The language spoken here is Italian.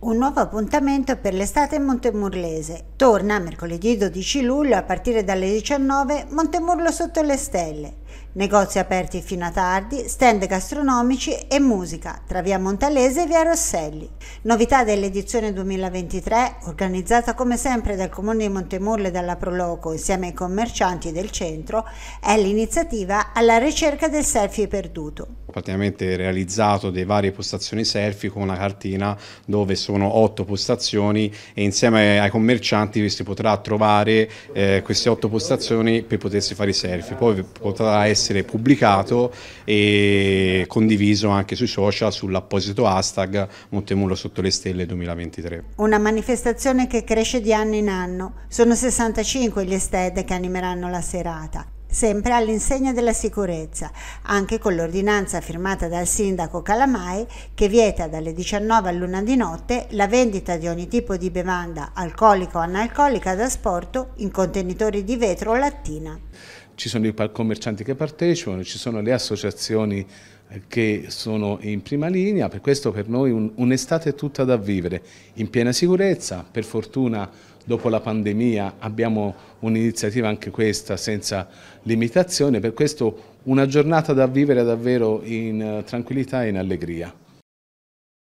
Un nuovo appuntamento per l'estate in Montemurlese. Torna mercoledì 12 luglio a partire dalle 19 Montemurlo sotto le stelle. Negozi aperti fino a tardi, stand gastronomici e musica tra via Montalese e via Rosselli. Novità dell'edizione 2023, organizzata come sempre dal Comune di Montemurle e dalla Proloco insieme ai commercianti del centro, è l'iniziativa alla ricerca del selfie perduto. Ho Praticamente realizzato dei varie postazioni selfie con una cartina dove sono otto postazioni e insieme ai commercianti si potrà trovare eh, queste otto postazioni per potersi fare i selfie. Poi potrà potrà essere pubblicato e condiviso anche sui social sull'apposito hashtag Montemullo sotto le stelle 2023. Una manifestazione che cresce di anno in anno. Sono 65 gli stand che animeranno la serata sempre all'insegna della sicurezza, anche con l'ordinanza firmata dal sindaco Calamai che vieta dalle 19 all'una di notte la vendita di ogni tipo di bevanda alcolica o analcolica da sporto in contenitori di vetro o lattina ci sono i commercianti che partecipano, ci sono le associazioni eh, che sono in prima linea, per questo per noi un'estate tutta da vivere, in piena sicurezza, per fortuna dopo la pandemia abbiamo un'iniziativa anche questa senza limitazione, per questo una giornata da vivere davvero in eh, tranquillità e in allegria.